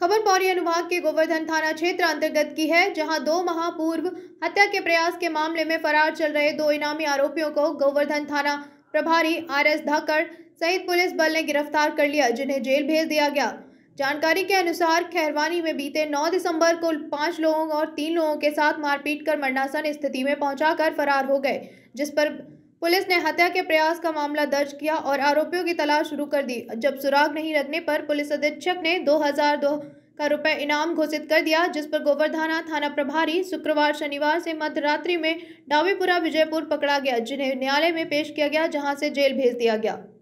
खबर पौरी अनुभाग के गोवर्धन थाना क्षेत्र अंतर्गत की है जहां दो माह पूर्व हत्या के प्रयास के मामले में फरार चल रहे दो इनामी आरोपियों को गोवर्धन थाना प्रभारी आर एस धाकड़ सहित पुलिस बल ने गिरफ्तार कर लिया जिन्हें जेल भेज दिया गया जानकारी के अनुसार खैरवानी में बीते 9 दिसंबर को पांच लोगों और तीन लोगों के साथ मारपीट कर मरनासन स्थिति में पहुंचाकर फरार हो गए जिस पर पुलिस ने हत्या के प्रयास का मामला दर्ज किया और आरोपियों की तलाश शुरू कर दी जब सुराग नहीं लगने पर पुलिस अधीक्षक ने 2002 का रुपए इनाम घोषित कर दिया जिस पर गोवर्धाना थाना प्रभारी शुक्रवार शनिवार से मध्यरात्रि में डावीपुरा विजयपुर पकड़ा गया जिन्हें न्यायालय में पेश किया गया जहां से जेल भेज दिया गया